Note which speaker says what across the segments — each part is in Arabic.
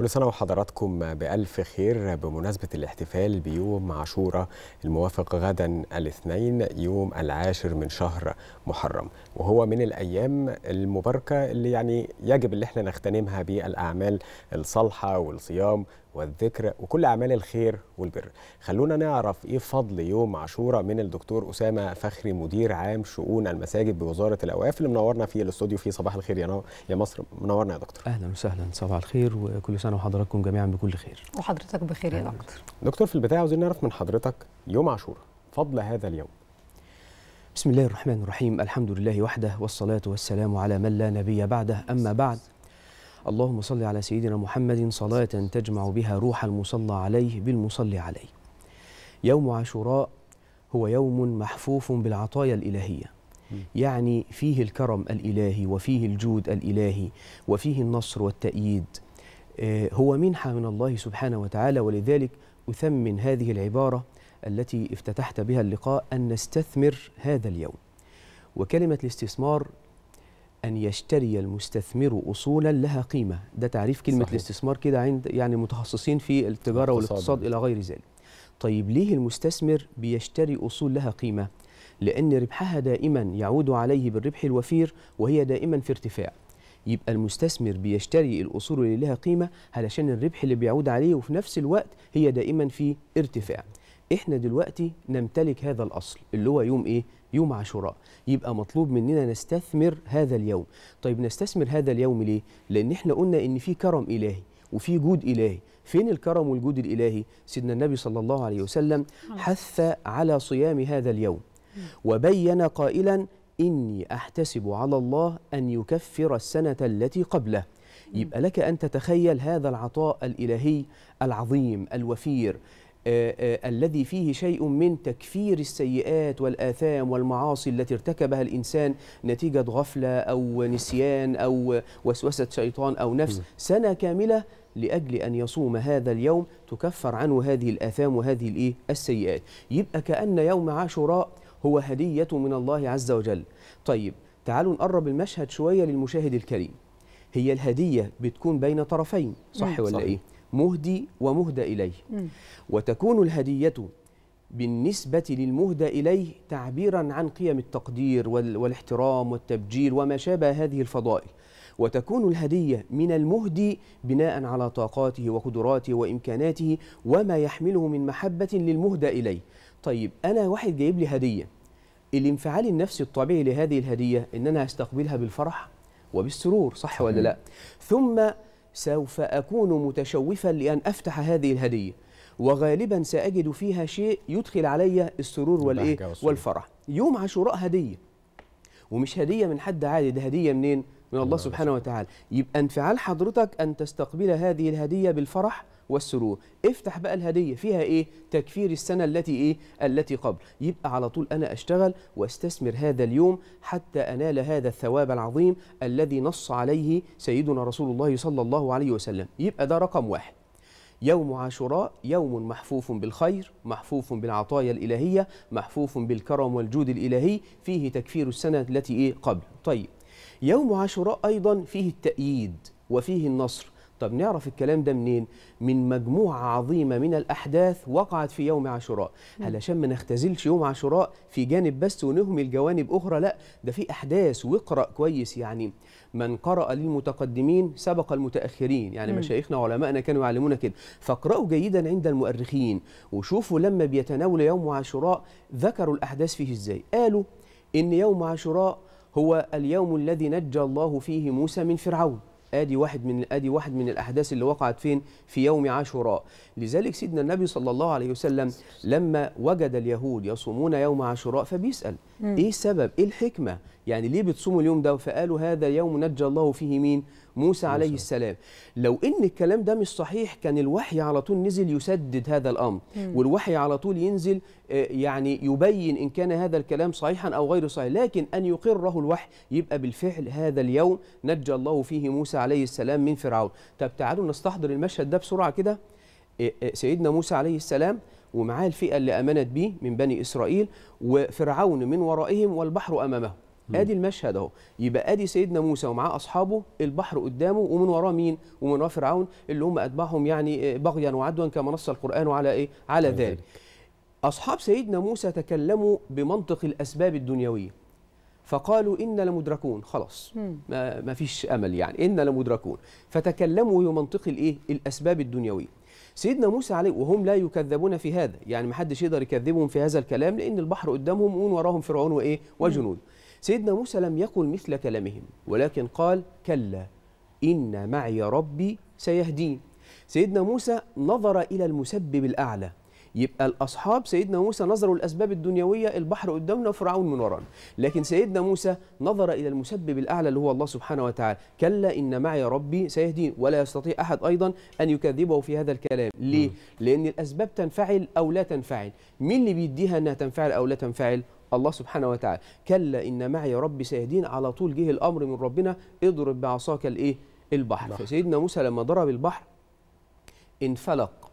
Speaker 1: كل سنة وحضراتكم بألف خير بمناسبة الاحتفال بيوم عاشوراء الموافق غدا الاثنين يوم العاشر من شهر محرم وهو من الأيام المباركة اللي يعني يجب اللي احنا نغتنمها بالأعمال الصالحة والصيام والذكر وكل أعمال الخير والبر خلونا نعرف إيه فضل يوم عاشوراء من الدكتور أسامة فخري مدير عام شؤون المساجد بوزارة الأوقاف اللي منورنا في الاستوديو في صباح الخير يا, يا مصر منورنا يا دكتور أهلا وسهلا صباح الخير وكل سنة وحضراتكم جميعا بكل خير
Speaker 2: وحضرتك بخير يا دكتور
Speaker 1: دكتور في البداية عاوزين نعرف من حضرتك يوم عاشوراء فضل هذا اليوم بسم الله الرحمن
Speaker 2: الرحيم الحمد لله وحده والصلاة والسلام على من لا نبي بعده أما بعد اللهم صل على سيدنا محمد صلاة تجمع بها روح المصلى عليه بالمصلي عليه يوم عاشوراء هو يوم محفوف بالعطايا الإلهية يعني فيه الكرم الإلهي وفيه الجود الإلهي وفيه النصر والتأييد آه، هو منحة من الله سبحانه وتعالى ولذلك أثمن هذه العبارة التي افتتحت بها اللقاء أن نستثمر هذا اليوم وكلمة الاستثمار أن يشتري المستثمر أصولا لها قيمة ده تعريف كلمة صحيح. الاستثمار كده عند يعني متخصصين في التجارة والاقتصاد يعني. إلى غير ذلك طيب ليه المستثمر بيشتري أصول لها قيمة؟ لأن ربحها دائما يعود عليه بالربح الوفير وهي دائما في ارتفاع يبقى المستثمر بيشتري الأصول اللي لها قيمة علشان الربح اللي بيعود عليه وفي نفس الوقت هي دائما في ارتفاع احنا دلوقتي نمتلك هذا الاصل اللي هو يوم ايه يوم عاشوراء يبقى مطلوب مننا نستثمر هذا اليوم طيب نستثمر هذا اليوم ليه لان احنا قلنا ان في كرم الهي وفي جود الهي فين الكرم والجود الالهي سيدنا النبي صلى الله عليه وسلم حث على صيام هذا اليوم وبين قائلا اني احتسب على الله ان يكفر السنه التي قبله يبقى لك ان تتخيل هذا العطاء الالهي العظيم الوفير آه، آه، الذي فيه شيء من تكفير السيئات والآثام والمعاصي التي ارتكبها الإنسان نتيجة غفلة أو نسيان أو وسوسة شيطان أو نفس سنة كاملة لأجل أن يصوم هذا اليوم تكفر عنه هذه الآثام وهذه الإيه؟ السيئات يبقى كأن يوم عاشوراء هو هدية من الله عز وجل طيب تعالوا نقرب المشهد شوية للمشاهد الكريم هي الهدية بتكون بين طرفين صح ولا صحيح. إيه؟ مهدي ومهدى إليه م. وتكون الهدية بالنسبة للمهدى إليه تعبيرا عن قيم التقدير والاحترام والتبجيل وما شابه هذه الفضائل وتكون الهدية من المهدي بناء على طاقاته وقدراته وإمكاناته وما يحمله من محبة للمهدى إليه طيب أنا واحد جايب لي هدية الانفعال النفسي الطبيعي لهذه الهدية إن أنا أستقبلها بالفرح وبالسرور صح ولا لا ثم سوف أكون متشوفا لأن أفتح هذه الهدية وغالبا سأجد فيها شيء يدخل علي السرور والإيه والفرح يوم عاشوراء هدية ومش هدية من حد عادي ده هدية منين؟ من الله سبحانه وتعالى يبقى انفعال حضرتك أن تستقبل هذه الهدية بالفرح والسرور افتح بقى الهديه فيها ايه تكفير السنه التي ايه التي قبل يبقى على طول انا اشتغل واستثمر هذا اليوم حتى انال هذا الثواب العظيم الذي نص عليه سيدنا رسول الله صلى الله عليه وسلم يبقى ده رقم واحد يوم عاشوراء يوم محفوف بالخير محفوف بالعطايا الإلهية محفوف بالكرم والجود الإلهي فيه تكفير السنة التي إيه قبل طيب يوم عاشوراء أيضا فيه التأييد وفيه النصر طب نعرف الكلام ده منين؟ من مجموعة عظيمة من الأحداث وقعت في يوم عاشوراء علشان ما نختزلش يوم عاشوراء في جانب بس ونهمل جوانب أخرى لا ده في أحداث واقرأ كويس يعني من قرأ للمتقدمين سبق المتأخرين يعني مشايخنا وعلمائنا كانوا يعلمونا كده فاقرأوا جيدا عند المؤرخين وشوفوا لما بيتناول يوم عاشوراء ذكروا الأحداث فيه إزاي قالوا إن يوم عاشوراء هو اليوم الذي نجى الله فيه موسى من فرعون ادي واحد من ادي واحد من الاحداث اللي وقعت فين في يوم عاشوراء لذلك سيدنا النبي صلى الله عليه وسلم لما وجد اليهود يصومون يوم عاشوراء فبيسال مم. ايه السبب ايه الحكمه يعني ليه بتصوموا اليوم ده فقالوا هذا يوم نجى الله فيه مين موسى عليه السلام لو ان الكلام ده مش صحيح كان الوحي على طول نزل يسدد هذا الامر والوحي على طول ينزل آه، يعني يبين ان كان هذا الكلام صحيحا او غير صحيح لكن ان يقره الوحي يبقى بالفعل هذا اليوم نجى الله فيه موسى عليه السلام من فرعون طب تعالوا نستحضر المشهد ده بسرعه كده آه، آه، سيدنا موسى عليه السلام ومعاه الفئه اللي امنت به من بني اسرائيل وفرعون من ورائهم والبحر امامهم ادي المشهد اهو يبقى ادي سيدنا موسى ومعاه اصحابه البحر قدامه ومن وراه مين ومن وراه فرعون اللي هم اتباعهم يعني آه، بغيا وعدوا كما نص القران على ايه على ذلك اصحاب سيدنا موسى تكلموا بمنطق الاسباب الدنيويه فقالوا إنا لمدركون خلاص ما, ما فيش أمل يعني إنا لمدركون فتكلموا بمنطق الإيه الأسباب الدنيوية سيدنا موسى عليه وهم لا يكذبون في هذا يعني ما حدش يقدر يكذبهم في هذا الكلام لأن البحر قدامهم ومن وراهم فرعون وإيه وجنود سيدنا موسى لم يقل مثل كلامهم ولكن قال كلا إن معي ربي سيهدين سيدنا موسى نظر إلى المسبب الأعلى يبقى الأصحاب سيدنا موسى نظروا الأسباب الدنيوية البحر قدامنا وفرعون من ورانا لكن سيدنا موسى نظر إلى المسبب الأعلى اللي هو الله سبحانه وتعالى كلا إن معي ربي سيهدين ولا يستطيع أحد أيضا أن يكذبه في هذا الكلام ليه؟ لأن الأسباب تنفعل أو لا تنفعل مين اللي بيديها أنها تنفعل أو لا تنفعل؟ الله سبحانه وتعالى كلا إن معي ربي سيهدين على طول جه الأمر من ربنا اضرب بعصاك الإيه البحر نعم. فسيدنا موسى لما ضرب البحر انفلق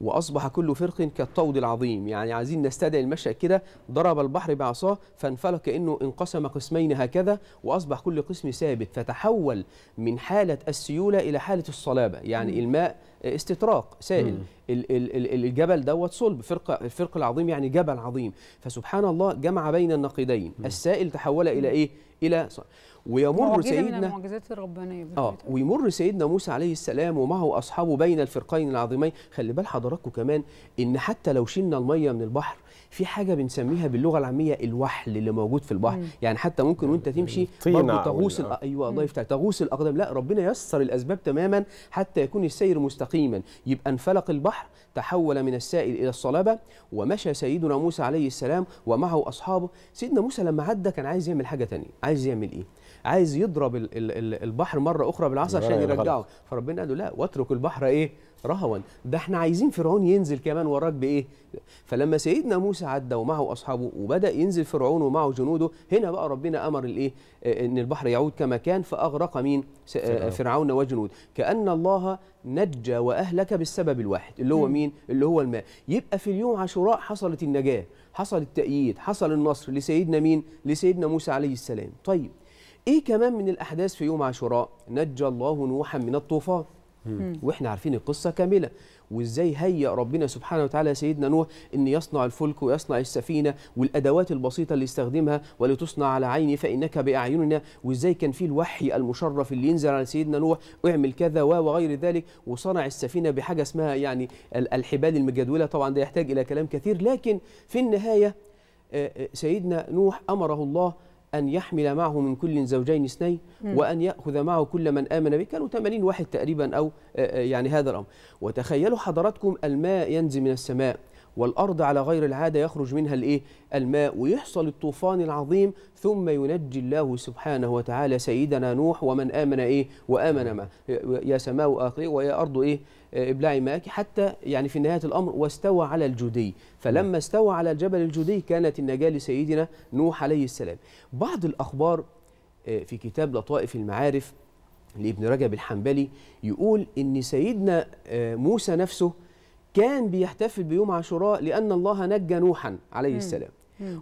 Speaker 2: واصبح كل فرق كالطود العظيم يعني عايزين نستدعي المشهد كده ضرب البحر بعصاه فانفلق كانه انقسم قسمين هكذا واصبح كل قسم ثابت فتحول من حاله السيوله الى حاله الصلابه يعني الماء استطراق سائل الجبل دوت صلب فرقه الفرق العظيم يعني جبل عظيم فسبحان الله جمع بين النقيضين السائل تحول الى ايه الى صلب. ويمر سيدنا المعجزات الربانيه اه ويمر سيدنا موسى عليه السلام ومعه اصحابه بين الفرقين العظيمين خلي بال حضراتكم كمان ان حتى لو شلنا الميه من البحر في حاجه بنسميها باللغه العاميه الوحل اللي موجود في البحر مم. يعني حتى ممكن وانت تمشي برضه تغوص الأ... آه. ايوه الله يفتح تغوص الاقدام لا ربنا يسر الاسباب تماما حتى يكون السير مستقيما يبقى انفلق البحر تحول من السائل الى الصلابه ومشى سيدنا موسى عليه السلام ومعه اصحابه سيدنا موسى لما عدى كان عايز يعمل حاجه ثانيه عايز يعمل ايه عايز يضرب البحر مره اخرى بالعصا عشان يرجعه فربنا قال له لا واترك البحر ايه رهوا ده احنا عايزين فرعون ينزل كمان وراك بايه فلما سيدنا موسى عدى ومعه اصحابه وبدا ينزل فرعون ومعه جنوده هنا بقى ربنا امر الايه آه، ان البحر يعود كما كان فاغرق مين آه، فرعون وجنود كان الله نجى واهلك بالسبب الواحد اللي هو مين اللي هو الماء يبقى في اليوم عاشوراء حصلت النجاه حصل التأييد حصل النصر لسيدنا مين لسيدنا موسى عليه السلام طيب ايه كمان من الاحداث في يوم عاشوراء نجى الله نوحا من الطوفان واحنا عارفين القصه كامله وازاي هيأ ربنا سبحانه وتعالى سيدنا نوح ان يصنع الفلك ويصنع السفينه والادوات البسيطه اللي يستخدمها ولتصنع على عيني فانك باعيننا وازاي كان في الوحي المشرف اللي ينزل على سيدنا نوح اعمل كذا وغير ذلك وصنع السفينه بحاجه اسمها يعني الحبال المجدوله طبعا ده يحتاج الى كلام كثير لكن في النهايه آه، آه، سيدنا نوح امره الله أن يحمل معه من كل زوجين اثنين وأن يأخذ معه كل من آمن به كانوا 80 واحد تقريبا أو آه، آه، يعني هذا الأمر وتخيلوا حضراتكم الماء ينزل من السماء والأرض على غير العادة يخرج منها الإيه؟ الماء ويحصل الطوفان العظيم ثم ينجي الله سبحانه وتعالى سيدنا نوح ومن آمن إيه؟ وآمن ما يا سماء أقي ويا أرض إيه؟ ابلعي ماك حتى يعني في نهاية الأمر واستوى على الجدي فلما استوى على الجبل الجدي كانت النجاة لسيدنا نوح عليه السلام بعض الأخبار آه، في كتاب لطائف المعارف لابن رجب الحنبلي يقول ان سيدنا آه، موسى نفسه كان بيحتفل بيوم عاشوراء لأن الله نجى نوحا عليه السلام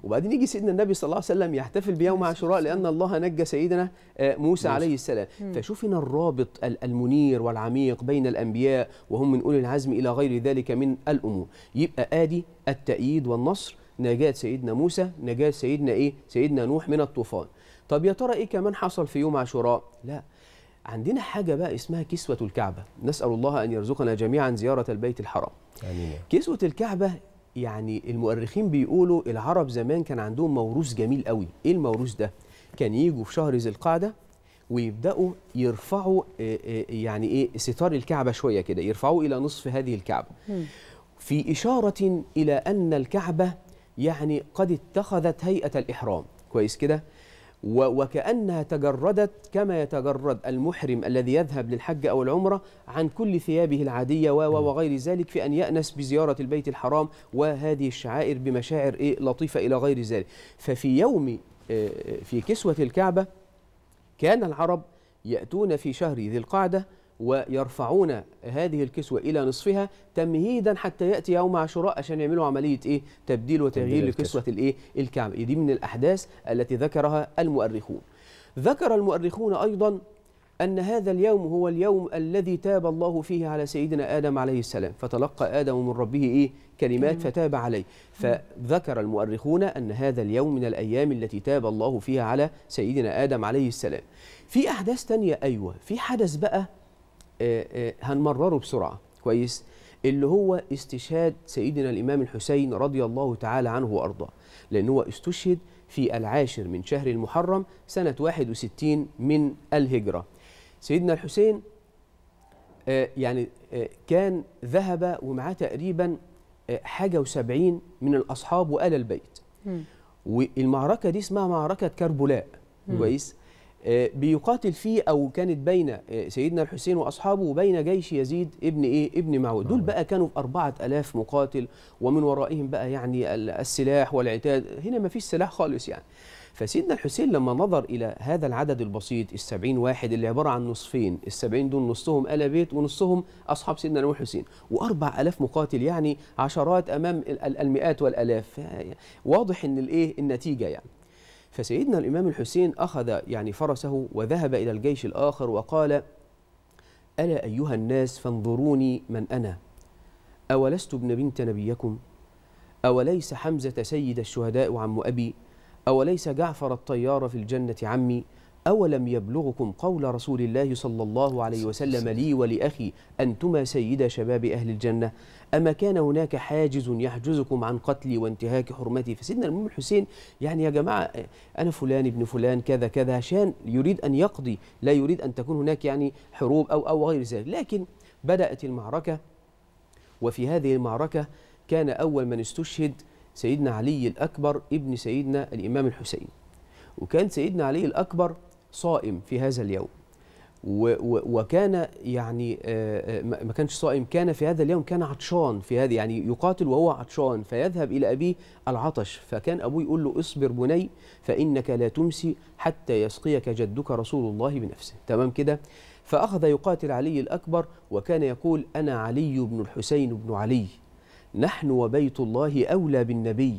Speaker 2: وبعدين يجي سيدنا النبي صلى الله عليه وسلم يحتفل بيوم عاشوراء لان الله نجى سيدنا آه، موسى عليه السلام فشوف هنا الرابط المنير والعميق بين الانبياء وهم من اولي العزم الى غير ذلك من الامور يبقى ادي التأييد والنصر نجاة سيدنا موسى نجاة سيدنا ايه سيدنا نوح من الطوفان طب يا ترى ايه كمان حصل في يوم عاشوراء لا عندنا حاجة بقى اسمها كسوة الكعبة نسأل الله أن يرزقنا جميعا زيارة البيت الحرام آمين. كسوة الكعبة يعني المؤرخين بيقولوا العرب زمان كان عندهم موروث جميل قوي ايه الموروث ده كان يجوا في شهر ذي القعده ويبداوا يرفعوا آه، آه، يعني ايه ستار الكعبه شويه كده يرفعوه الى نصف هذه الكعبه في اشاره الى ان الكعبه يعني قد اتخذت هيئه الاحرام كويس كده وكأنها تجردت كما يتجرد المحرم الذي يذهب للحج أو العمرة عن كل ثيابه العادية وغير ذلك في أن يأنس بزيارة البيت الحرام وهذه الشعائر بمشاعر إيه لطيفة إلى غير ذلك ففي يوم آه، آه، في كسوة الكعبة كان العرب يأتون في شهر ذي القعدة ويرفعون هذه الكسوة إلى نصفها تمهيدا حتى يأتي يوم عاشوراء عشان يعملوا عملية إيه تبديل وتغيير لكسوة الإيه الكعبه دي من الأحداث التي ذكرها المؤرخون ذكر المؤرخون أيضا أن هذا اليوم هو اليوم الذي تاب الله فيه على سيدنا آدم عليه السلام فتلقى آدم من ربه إيه كلمات فتاب عليه فذكر المؤرخون أن هذا اليوم من الأيام التي تاب الله فيها على سيدنا آدم عليه السلام في أحداث تانية أيوة في حدث بقى آه، آه، هنمرره بسرعه كويس اللي هو استشهاد سيدنا الامام الحسين رضي الله تعالى عنه وارضاه لان هو استشهد في العاشر من شهر المحرم سنه 61 من الهجره سيدنا الحسين آه، يعني كان ذهب ومعاه تقريبا حاجة وسبعين من الأصحاب وآل البيت والمعركة دي اسمها معركة كربلاء كويس آه، بيقاتل فيه او كانت بين آه، سيدنا الحسين واصحابه وبين جيش يزيد ابن ايه ابن معود دول آه. بقى كانوا في 4000 مقاتل ومن ورائهم بقى يعني السلاح والعتاد هنا ما فيش سلاح خالص يعني فسيدنا الحسين لما نظر إلى هذا العدد البسيط السبعين واحد اللي عبارة عن نصفين السبعين دول نصهم آل بيت ونصهم أصحاب سيدنا نوح الحسين وأربع ألاف مقاتل يعني عشرات أمام المئات والألاف واضح إن الإيه النتيجة يعني فسيدنا الإمام الحسين أخذ يعني فرسه وذهب إلى الجيش الآخر وقال ألا أيها الناس فانظروني من أنا أولست ابن بنت نبيكم أوليس حمزة سيد الشهداء وعم أبي أوليس جعفر الطيار في الجنة عمي أولم يبلغكم قول رسول الله صلى الله عليه وسلم لي ولأخي أنتما سيدا شباب أهل الجنة أما كان هناك حاجز يحجزكم عن قتلي وانتهاك حرمتي فسيدنا الإمام الحسين يعني يا جماعة أنا فلان ابن فلان كذا كذا عشان يريد أن يقضي لا يريد أن تكون هناك يعني حروب أو, أو غير ذلك لكن بدأت المعركة وفي هذه المعركة كان أول من استشهد سيدنا علي الأكبر ابن سيدنا الإمام الحسين وكان سيدنا علي الأكبر صائم في هذا اليوم وكان يعني آه، آه، ما كانش صائم كان في هذا اليوم كان عطشان في هذا يعني يقاتل وهو عطشان فيذهب إلى أبيه العطش فكان أبوه يقول له اصبر بني فإنك لا تمسي حتى يسقيك جدك رسول الله بنفسه تمام كده فأخذ يقاتل علي الأكبر وكان يقول أنا علي بن الحسين بن علي نحن وبيت الله أولى بالنبي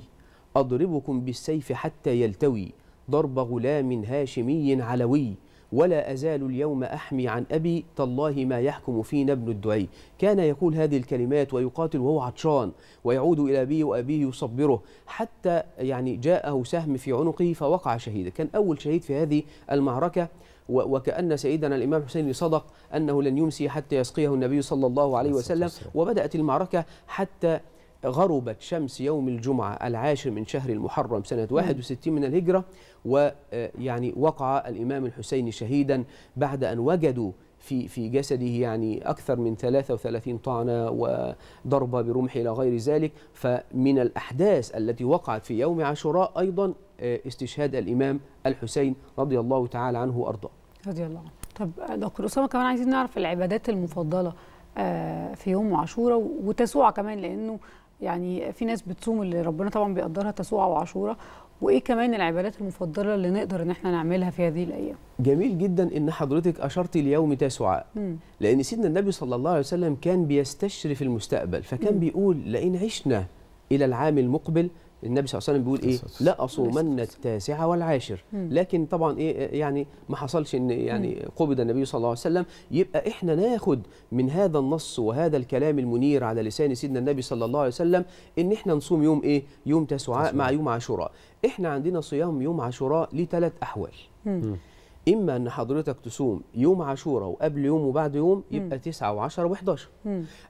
Speaker 2: أضربكم بالسيف حتى يلتوي ضرب غلام هاشمي علوي ولا أزال اليوم أحمي عن أبي تالله ما يحكم فينا ابن الدعي كان يقول هذه الكلمات ويقاتل وهو عطشان ويعود إلى أبيه وأبيه يصبره حتى يعني جاءه سهم في عنقه فوقع شهيدا كان أول شهيد في هذه المعركة وكأن سيدنا الإمام حسين صدق أنه لن يمسي حتى يسقيه النبي صلى الله عليه وسلم وبدأت المعركة حتى غربت شمس يوم الجمعة العاشر من شهر المحرم سنة 61 من الهجرة ويعني آه، وقع الإمام الحسين شهيدا بعد أن وجدوا في في جسده يعني أكثر من 33 طعنة وضربة برمح إلى غير ذلك فمن الأحداث التي وقعت في يوم عاشوراء أيضا آه، استشهاد الإمام الحسين رضي الله تعالى عنه وأرضاه رضي الله عنه طب دكتور أسامة كمان عايزين نعرف العبادات المفضلة آه، في يوم عاشوراء وتسوع كمان لأنه يعني في ناس بتصوم اللي ربنا طبعا بيقدرها تسوع وعاشوره وايه كمان العبادات المفضله اللي نقدر ان احنا نعملها في هذه الايام جميل جدا ان حضرتك اشرتي ليوم تسعى لان سيدنا النبي صلى الله عليه وسلم كان بيستشرف المستقبل فكان م. بيقول لئن عشنا الى العام المقبل النبي صلى الله عليه وسلم بيقول ايه لا اصومن التاسع والعاشر لكن طبعا إيه،, ايه يعني ما حصلش ان يعني قبض النبي صلى الله عليه وسلم يبقى احنا ناخد من هذا النص وهذا الكلام المنير على لسان سيدنا النبي صلى الله عليه وسلم ان احنا نصوم يوم ايه يوم تسعاء مع يوم عاشوراء احنا عندنا صيام يوم عاشوراء لثلاث احوال اما ان حضرتك تصوم يوم عاشوراء وقبل يوم وبعد يوم يبقى 9 و10 و11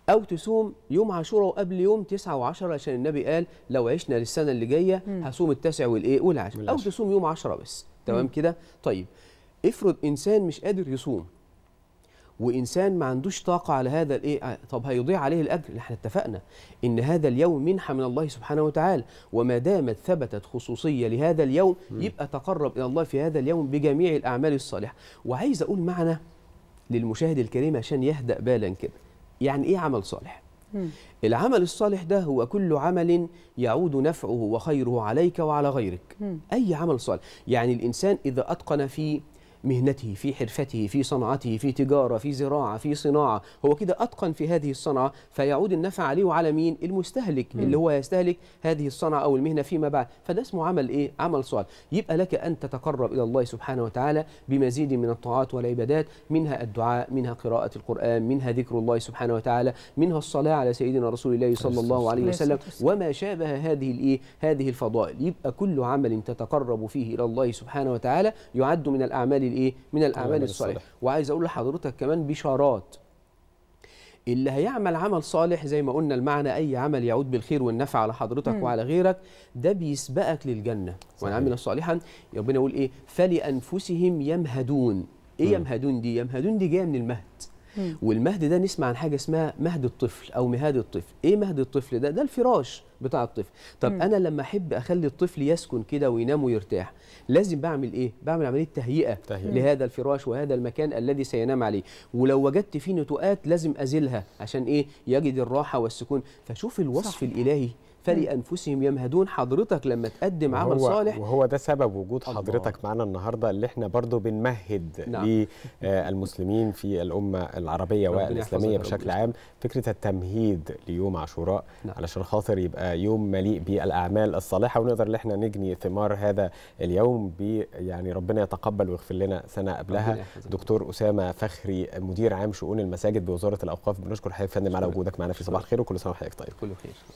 Speaker 2: او تصوم يوم عاشوراء وقبل يوم 9 و10 عشان النبي قال لو عشنا للسنه اللي جايه هصوم التاسع والايه والعاشر او تصوم يوم 10 بس تمام كده طيب افرض انسان مش قادر يصوم وانسان ما عندوش طاقه على هذا الايه آه، طب هيضيع عليه الاجر احنا اتفقنا ان هذا اليوم منحه من الله سبحانه وتعالى وما دامت ثبتت خصوصيه لهذا اليوم يبقى تقرب الى الله في هذا اليوم بجميع الاعمال الصالحه وعايز اقول معنى للمشاهد الكريم عشان يهدأ بالا كده يعني ايه عمل صالح العمل الصالح ده هو كل عمل يعود نفعه وخيره عليك وعلى غيرك أي عمل صالح يعني الإنسان إذا أتقن فيه مهنته في حرفته في صنعته في تجارة في زراعة في صناعة هو كده أتقن في هذه الصنعة فيعود النفع عليه وعلى مين المستهلك مم. اللي هو يستهلك هذه الصنعة أو المهنة فيما بعد فده اسمه عمل إيه عمل صالح يبقى لك أن تتقرب إلى الله سبحانه وتعالى بمزيد من الطاعات والعبادات منها الدعاء منها قراءة القرآن منها ذكر الله سبحانه وتعالى منها الصلاة على سيدنا رسول الله صلى الله عليه وسلم وما شابه هذه الإيه هذه الفضائل يبقى كل عمل تتقرب فيه إلى الله سبحانه وتعالى يعد من الأعمال الايه من آه، الاعمال الصالحه وعايز اقول لحضرتك كمان بشارات اللي هيعمل عمل صالح زي ما قلنا المعنى اي عمل يعود بالخير والنفع على حضرتك مم. وعلى غيرك ده بيسبقك للجنه ومن عمل صالحا ربنا يقول ايه فلانفسهم يمهدون ايه مم. يمهدون دي يمهدون دي جايه من المهد مم. والمهد ده نسمع عن حاجه اسمها مهد الطفل او مهاد الطفل ايه مهد الطفل ده ده الفراش بتاع الطفل طب م. انا لما احب اخلي الطفل يسكن كده وينام ويرتاح لازم بعمل ايه بعمل عمليه تهيئه تهيئ. لهذا الفراش وهذا المكان الذي سينام عليه ولو وجدت فيه نتوءات لازم ازيلها عشان ايه يجد الراحه والسكون فشوف الوصف صح. الالهي فلانفسهم يمهدون حضرتك لما تقدم وهو عمل صالح
Speaker 1: وهو ده سبب وجود حضرتك الله. معنا النهارده اللي احنا برضو بنمهد نعم. للمسلمين آه، في الامه العربيه والاسلاميه بشكل عام فكره التمهيد ليوم عاشوراء نعم. علشان خاطر يبقى يوم مليء بالاعمال الصالحه ونقدر ان احنا نجني ثمار هذا اليوم ب يعني ربنا يتقبل ويغفر لنا سنه قبلها دكتور اسامه فخري مدير عام شؤون المساجد بوزاره الاوقاف بنشكر حضرتك فندم على وجودك معنا في صباح الخير وكل سنه وحضرتك طيب كل خير